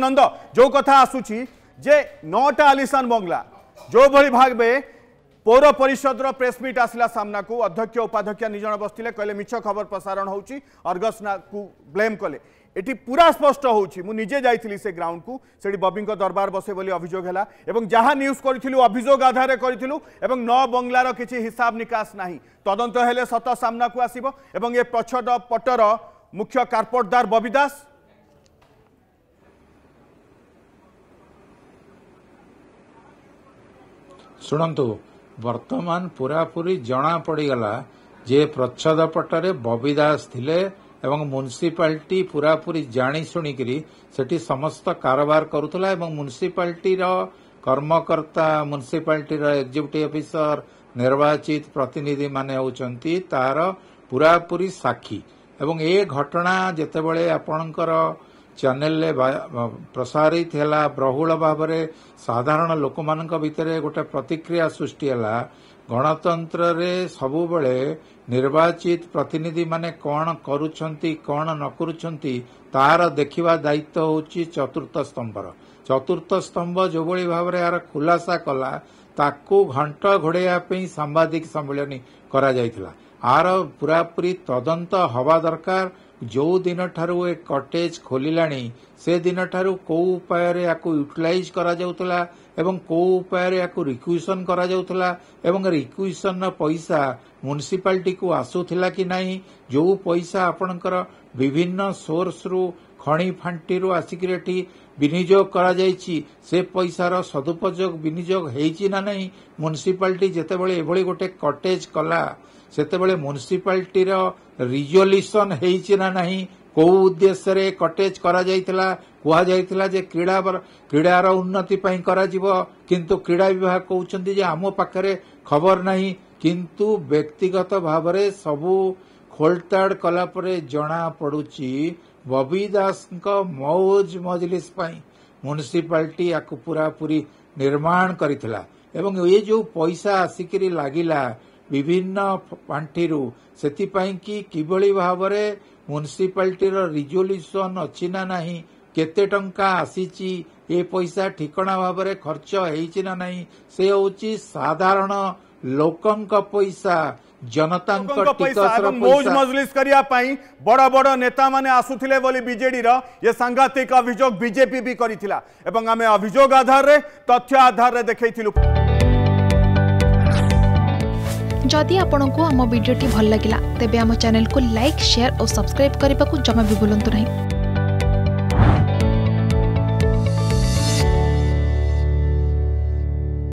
নন্দ যে কথা আসুচি যে নটা আলিশান বংলা যেভাবে ভাবে পৌর পরিষদর প্রেসমিট আসলা সামনাকু অধ্যক্ষ উপাধ্যক্ষ দুজন বসলে কহিলেন মিছ খবর প্রসারণ হচ্ছে অর্গসনাকু ব্লেম কলে এটি পুরা স্পষ্ট হচ্ছে মু নিজে যাই সে গ্রাউন্ডকু সেটি ববিঙ্ক দরবার বসে বলে অভিযোগ হল এবং যা নিউজ করেছিল অভিযোগ আধারে করেছিল এবং ন বংলার কিছু হিসাব নিকাশ না তদন্ত হলে সত সামনাকু আসব এবং এ পছট পটর মুখ্য কার্পটদার ববি দাস ଶୁଣନ୍ତୁ ବର୍ତ୍ତମାନ ପୁରାପୁରି ଜଣାପଡ଼ିଗଲା ଯେ ପ୍ରଚ୍ଛଦ ପଟରେ ବବି ଦାସ ଥିଲେ ଏବଂ ମ୍ୟୁନିସିପାଲିଟି ପୁରାପୁରି ଜାଣିଶୁଣିକରି ସେଠି ସମସ୍ତ କାରବାର କରୁଥିଲା ଏବଂ ମ୍ୟୁନିସିପାଲିଟିର କର୍ମକର୍ତ୍ତା ମ୍ୟୁନିସିପାଲିଟିର ଏକ୍ଜିକ୍ୟୁଟିଭ୍ ଅଫିସର ନିର୍ବାଚିତ ପ୍ରତିନିଧିମାନେ ହେଉଛନ୍ତି ତାହାର ପୁରାପୁରି ସାକ୍ଷୀ ଏବଂ ଏ ଘଟଣା ଯେତେବେଳେ ଆପଣଙ୍କର ଚ୍ୟାନେଲରେ ପ୍ରସାରିତ ହେଲା ବହୁଳ ଭାବରେ ସାଧାରଣ ଲୋକମାନଙ୍କ ଭିତରେ ଗୋଟିଏ ପ୍ରତିକ୍ରିୟା ସୃଷ୍ଟି ହେଲା ଗଣତନ୍ତ୍ରରେ ସବୁବେଳେ ନିର୍ବାଚିତ ପ୍ରତିନିଧିମାନେ କ'ଣ କରୁଛନ୍ତି କ'ଣ ନ କରୁଛନ୍ତି ତାହାର ଦେଖିବା ଦାୟିତ୍ୱ ହେଉଛି ଚତୁର୍ଥ ସ୍ତମ୍ଭର ଚତୁର୍ଥ ସ୍ତମ୍ଭ ଯେଉଁଭଳି ଭାବରେ ଏହାର ଖୁଲାସା କଲା ତାକୁ ଘଣ୍ଟ ଘୋଡ଼ାଇବା ପାଇଁ ସାମ୍ବାଦିକ ସମ୍ମିଳନୀ କରାଯାଇଥିଲା ଆର ପୂରାପୂରି ତଦନ୍ତ ହେବା ଦରକାର ଯେଉଁ ଦିନଠାରୁ ଏ କଟେଜ୍ ଖୋଲିଲାଣି ସେ ଦିନଠାରୁ କେଉଁ ଉପାୟରେ ୟାକୁ ୟୁଟିଲାଇଜ୍ କରାଯାଉଥିଲା ଏବଂ କେଉଁ ଉପାୟରେ ଏହାକୁ ରିକ୍ୱିସନ କରାଯାଉଥିଲା ଏବଂ ରିକ୍ୱିସନର ପଇସା ମ୍ୟୁନିସିପାଲିଟିକୁ ଆସୁଥିଲା କି ନାହିଁ ଯେଉଁ ପଇସା ଆପଣଙ୍କର ବିଭିନ୍ନ ସୋର୍ସରୁ ଖଣି ଫାଣ୍ଟିରୁ ଆସିକିରି ଏଠି ବିନିଯୋଗ କରାଯାଇଛି ସେ ପଇସାର ସଦୁପଯୋଗ ବିନିଯୋଗ ହୋଇଛି ନା ନାହିଁ ମ୍ୟୁନିସିପାଲିଟି ଯେତେବେଳେ ଏଭଳି ଗୋଟିଏ କଟେଜ କଲା ସେତେବେଳେ ମ୍ୟୁନିସିପାଲିଟିର ରିଜଲ୍ୟୁସନ୍ ହୋଇଛି ନା ନାହିଁ କେଉଁ ଉଦ୍ଦେଶ୍ୟରେ କଟେଜ କରାଯାଇଥିଲା କୁହାଯାଇଥିଲା ଯେ କ୍ରୀଡ଼ା କ୍ରୀଡ଼ାର ଉନ୍ନତି ପାଇଁ କରାଯିବ କିନ୍ତୁ କ୍ରୀଡ଼ା ବିଭାଗ କହୁଛନ୍ତି ଯେ ଆମ ପାଖରେ ଖବର ନାହିଁ କିନ୍ତୁ ବ୍ୟକ୍ତିଗତ ଭାବରେ ସବୁ ଖୋଲତାଡ଼ କଲାପରେ ଜଣାପଡ଼ୁଛି ବବି ଦାସଙ୍କ ମଉଜ ମଜଲିସ୍ ପାଇଁ ମ୍ୟୁନିସିପାଲିଟି ୟାକୁ ପୂରାପୂରି ନିର୍ମାଣ କରିଥିଲା ଏବଂ ଏ ଯେଉଁ ପଇସା ଆସିକିରି ଲାଗିଲା ବିଭିନ୍ନ ପାଣ୍ଠିରୁ ସେଥିପାଇଁ କିଭଳି ଭାବରେ ମ୍ୟୁନିସିପାଲିଟିର ରିଜୋଲ୍ୟୁସନ୍ ଅଛି ନା ନାହିଁ କେତେ ଟଙ୍କା ଆସିଛି ଏ ପଇସା ଠିକଣା ଭାବରେ ଖର୍ଚ୍ଚ ହେଇଛି ନା ନାହିଁ ସେ ହେଉଛି ସାଧାରଣ ଲୋକଙ୍କ ପଇସା ଜନତାଙ୍କ ଟିକସର ମୌଜ ମଜଲିସ କରିବା ପାଇଁ ବଡ଼ ବଡ଼ ନେତାମାନେ ଆସୁଥିଲେ ବୋଲି ବିଜେଡିର ଏ ସାଂଘାତିକ ଅଭିଯୋଗ ବିଜେପି ବି କରିଥିଲା ଏବଂ ଆମେ ଅଭିଯୋଗ ଆଧାରରେ ତଥ୍ୟ ଆଧାରରେ ଦେଖେଇଥିଲୁ ଯଦି ଆପଣଙ୍କୁ ଆମ ଭିଡ଼ିଓଟି ଭଲ ଲାଗିଲା ତେବେ ଆମ ଚ୍ୟାନେଲକୁ ଲାଇକ୍ ସେୟାର ଓ ସବସ୍କ୍ରାଇବ୍ କରିବାକୁ ଜମା ବି ଭୁଲନ୍ତୁ ନାହିଁ